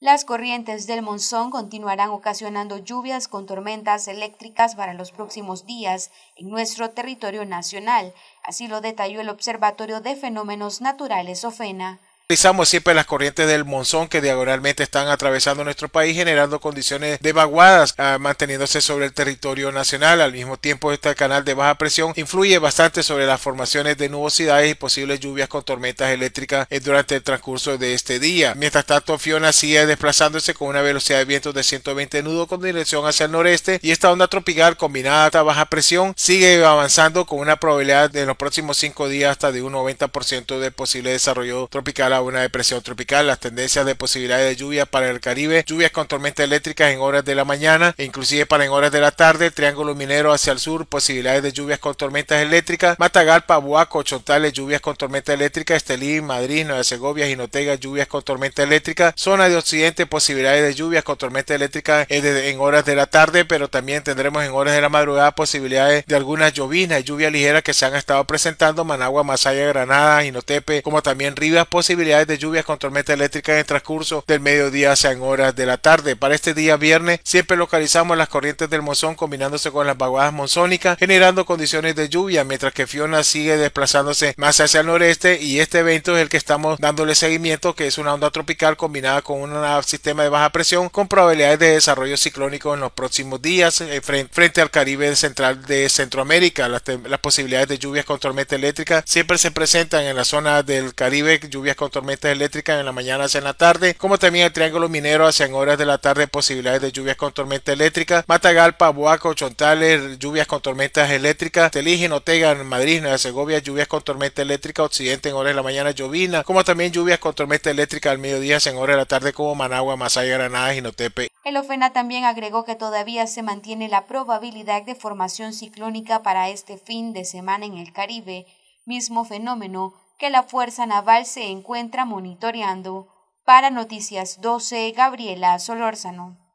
Las corrientes del monzón continuarán ocasionando lluvias con tormentas eléctricas para los próximos días en nuestro territorio nacional, así lo detalló el Observatorio de Fenómenos Naturales OFENA. Utilizamos siempre las corrientes del monzón que diagonalmente están atravesando nuestro país generando condiciones de vaguadas ah, manteniéndose sobre el territorio nacional. Al mismo tiempo este canal de baja presión influye bastante sobre las formaciones de nubosidades y posibles lluvias con tormentas eléctricas eh, durante el transcurso de este día. Mientras tanto Fiona sigue desplazándose con una velocidad de vientos de 120 nudos con dirección hacia el noreste y esta onda tropical combinada a baja presión sigue avanzando con una probabilidad de en los próximos cinco días hasta de un 90% de posible desarrollo tropical una depresión tropical. Las tendencias de posibilidades de lluvia para el Caribe, lluvias con tormentas eléctricas en horas de la mañana, e inclusive para en horas de la tarde, Triángulo Minero hacia el sur, posibilidades de lluvias con tormentas eléctricas, Matagalpa, Buaco, Chontales, lluvias con tormenta eléctrica, Estelí, Madrid, Nueva Segovia, Jinotega, lluvias con tormenta eléctrica, zona de occidente, posibilidades de lluvias con tormenta eléctrica eh, en horas de la tarde, pero también tendremos en horas de la madrugada posibilidades de algunas llovinas y lluvias ligeras que se han estado presentando, Managua, Masaya, Granada, Jinotepe, como también Rivas, posibilidades de lluvias con tormenta eléctrica en transcurso del mediodía hacia horas de la tarde. Para este día viernes siempre localizamos las corrientes del monzón combinándose con las vaguadas monzónicas generando condiciones de lluvia mientras que Fiona sigue desplazándose más hacia el noreste y este evento es el que estamos dándole seguimiento que es una onda tropical combinada con un sistema de baja presión con probabilidades de desarrollo ciclónico en los próximos días eh, frente, al Caribe central de Centroamérica. Las, posibilidades de lluvias con tormenta eléctrica siempre se presentan en la zona del Caribe, lluvias con tormentas eléctricas en la mañana hacia la tarde, como también el Triángulo Minero hacia en horas de la tarde posibilidades de lluvias con tormenta eléctrica, Matagalpa, Boaco, Chontales, lluvias con tormentas eléctricas, Teligin, Otega, Madrid, Nueva Segovia, lluvias con tormenta eléctrica, Occidente en horas de la mañana llovina, como también lluvias con tormenta eléctrica al mediodía en horas de la tarde como Managua, Masaya, Granada, Jinotepe. El OFENA también agregó que todavía se mantiene la probabilidad de formación ciclónica para este fin de semana en el Caribe, mismo fenómeno que la Fuerza Naval se encuentra monitoreando. Para Noticias 12, Gabriela Solórzano.